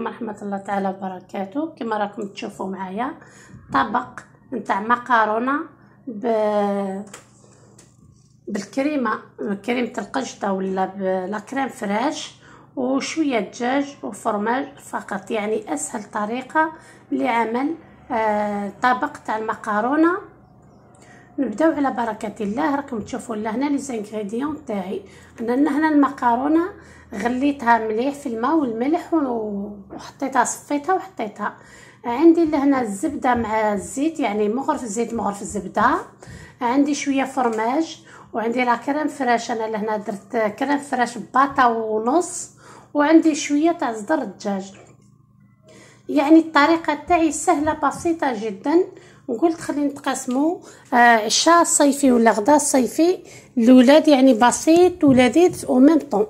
ورحمة الله تعالى وبركاته كما راكم تشوفوا معايا طبق نتاع مكرونة ب بالكريمة كريمة القشطة ولا بلاكريم فريش وشوية دجاج وفرماج فقط يعني أسهل طريقة لعمل آه طبق تاع المكرونة نبداو على بركة الله راكم تشوفوا لهنا لي زانغريديون تاعي انا هنا المكرونة غليتها مليح في الماء والملح وحطيتها صفيتها وحطيتها عندي لهنا الزبده مع الزيت يعني مغرف الزيت مغرف الزبده عندي شويه فرماج وعندي لا كريم فراش انا لهنا درت كريم فراش باطا ونص وعندي شويه تاع صدر الدجاج يعني الطريقه تاعي سهله بسيطه جدا وقلت خلي نتقاسموا آه، عشاء صيفي ولا غدا صيفي لولاد يعني بسيط ولذيذ ميم طون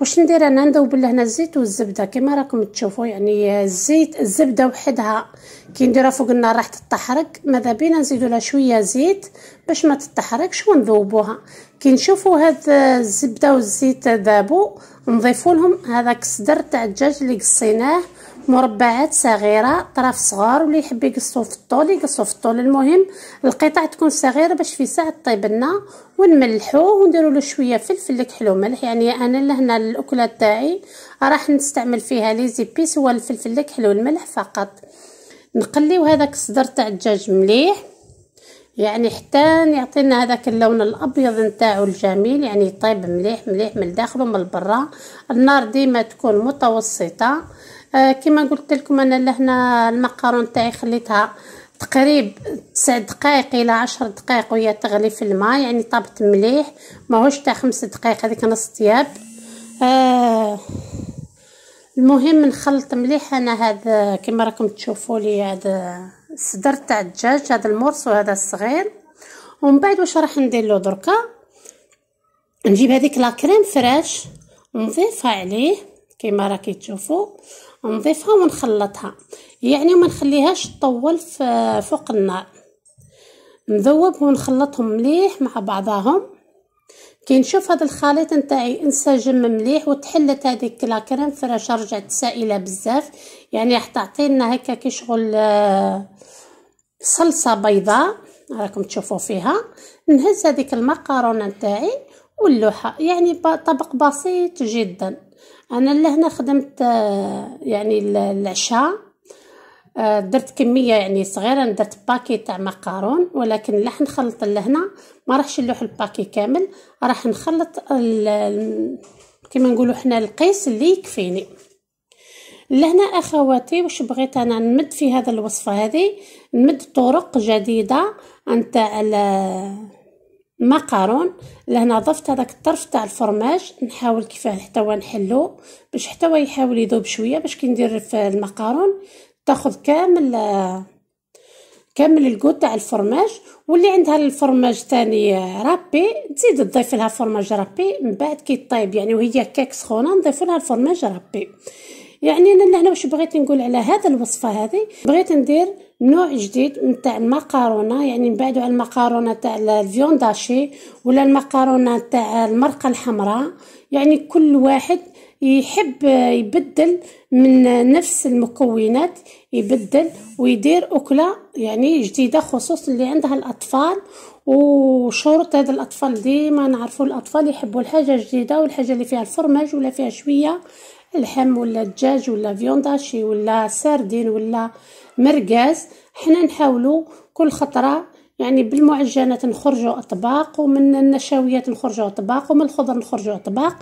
واش ندير انا نذوب لهنا الزيت والزبده كما راكم تشوفوا يعني الزيت الزبده وحدها كي نديرها فوق النار راح تتحرق ماذا بينا نزيدوا لها شويه زيت باش ما تتحرقش ونذوبوها كي نشوفوا هاد الزبده والزيت ذابوا نضيفوا لهم هذاك الصدر تاع الدجاج اللي قصيناه مربعات صغيره طرف صغار واللي يحب يقصو في الطول يقصو في الطول المهم القطع تكون صغيره باش في ساعه طيب لنا ونملحوه ونديروا له شويه فلفل الكحل وملح يعني انا لهنا الاكله تاعي راح نستعمل فيها لي زيبيس هو الفلفل الكحل والملح فقط نقليو هذاك الصدر تاع الدجاج مليح يعني حتى يعطينا هذاك اللون الابيض نتاعو الجميل يعني طيب مليح مليح من الداخل ومن برا النار ديما تكون متوسطه آه كما قلت لكم انا لهنا المقارون تاعي خليتها تقريب 9 دقائق الى 10 دقائق وهي تغلي في الماء يعني طابت مليح ماهوش تاع 5 دقائق هذيك نص طياب آه المهم نخلط مليح انا هذا كما راكم تشوفوا لي هذا الصدر تاع الدجاج هذا المرص وهذا الصغير ومن بعد واش راح ندير له دركا نجيب هذيك لا كريم فريش ونضيفها عليه كما راكي تشوفوا نضيفها ونخلطها يعني ما نخليهاش تطول فوق النار نذوب ونخلطهم مليح مع بعضهم كي نشوف هذا الخليط نتاعي انسجم مليح وتحلت هذيك لا كريم فراش رجعت سائله بزاف يعني راح تعطينا هكا كي شغل آه، صلصه بيضاء راكم تشوفوا فيها نهز هذيك المكرونه نتاعي واللوحه يعني طبق بسيط جدا انا لهنا خدمت آه، يعني العشاء آه، درت كميه يعني صغيره درت باكي تاع مقارون ولكن راح نخلط لهنا ما راحش نلوح الباكي كامل راح نخلط كما نقولوا حنا القيس اللي يكفيني لهنا اخواتي واش بغيت انا نمد في هذا الوصفه هذه نمد طرق جديده نتاع مقارون لهنا ضفت هذاك الطرف تاع الفرماج نحاول كيفاه حتى هو نحلو باش حتى هو يحاول يذوب شويه باش كي ندير في المقارون تاخذ كامل كامل الكو تاع الفرماج واللي عندها الفرماج ثاني رابي تزيد تضيف لها فرماج رابي من بعد كي طيب يعني وهي كيك سخونه نضيف لها الفرماج رابي يعني انا هنا واش بغيت نقول على هذا الوصفه هذه بغيت ندير نوع جديد نتاع المقارونه يعني نبعدوا على المقارونه تاع الفيون داشي ولا المقارونه تاع المرقه الحمراء يعني كل واحد يحب يبدل من نفس المكونات يبدل ويدير أكلة يعني جديدة خصوصا اللي عندها الأطفال وشروط هذا الأطفال ديما نعرفوا الأطفال يحبوا الحاجة الجديدة والحاجة اللي فيها الفرماج ولا فيها شوية اللحم ولا الدجاج ولا فيونداشي ولا سردين ولا مرقاز حنا نحاولوا كل خطره يعني بالمعجنات نخرجوا اطباق ومن النشويات نخرجوا اطباق ومن الخضر نخرجوا اطباق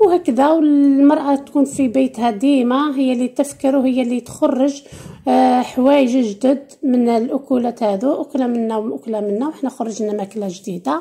وهكذا والمراه تكون في بيتها ديما هي اللي تفكر وهي اللي تخرج آه، حوايج جدد من الاكلات هذو اكله منا واكله منا وحنا خرجنا ماكله جديده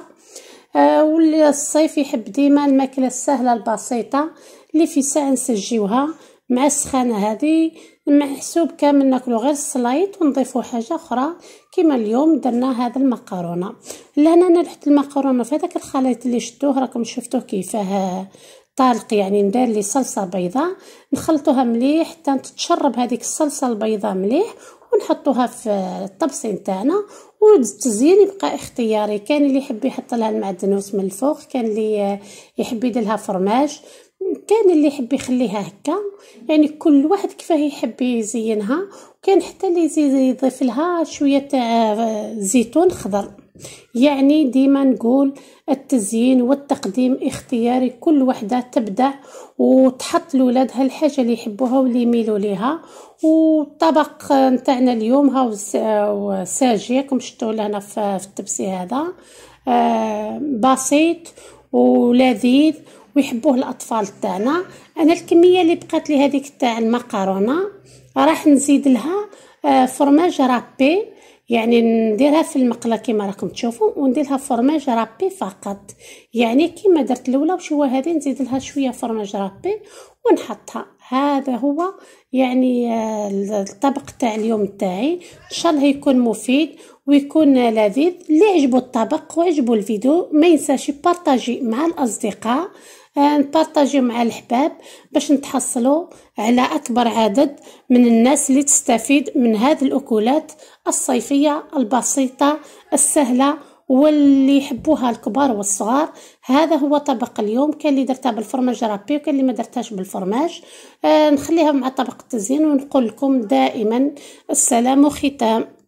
آه، واللي الصيف يحب ديما الماكله السهله البسيطه اللي في ساعه نسجيوها مع السخانه هذه محسوب كامل ناكلو غير السلايط ونضيفو حاجه اخرى كيما اليوم درنا هذا المكرونه لهنا انا لحت المكرونه في هذاك الخليط اللي شدوه راكم شفتوه كيفاه طالق يعني ندير لي صلصه بيضاء نخلطوها مليح حتى تتشرب هذيك الصلصه البيضاء مليح ونحطوها في الطبسين تاعنا والتزيين يبقى اختياري كاين اللي يحب يحط لها المعدنوس من الفوق كاين اللي يحب يدير لها فرماج كاين اللي يحب يخليها هكا يعني كل واحد كيفاه يحب يزينها وكان حتى اللي يزيد يضيف لها شويه تاع آه، زيتون خضر يعني ديما نقول التزيين والتقديم اختياري كل وحده تبدع وتحط لولادها الحاجه اللي يحبوها واللي يميلوا ليها والطبق نتاعنا اليوم هاو ساجيه شفتوا لهنا في التبسي هذا آه، بسيط ولذيذ ويحبوه الاطفال تاعنا انا الكميه اللي بقات لي هذيك تاع المكرونه راح نزيد لها آه، فرماج رابي يعني نديرها في المقله كما راكم تشوفوا ونديرها فرماج رابي فقط يعني كما درت الاولى وشويه هذه نزيد لها شويه فرماج رابي ونحطها هذا هو يعني آه، الطبق تاع اليوم تاعي ان شاء الله يكون مفيد ويكون لذيذ اللي عجبو الطبق وعجبو الفيديو ما ينساش بارطاجي مع الاصدقاء آه، نبارطاجيو مع الحباب باش نتحصلوا على اكبر عدد من الناس اللي تستفيد من هذه الاكلات الصيفيه البسيطه السهله واللي يحبوها الكبار والصغار هذا هو طبق اليوم كان اللي درتها بالفرماج رابي وكان اللي ما درتهاش بالفرماج آه نخليها مع طبق التزيين ونقول لكم دائما السلام ختام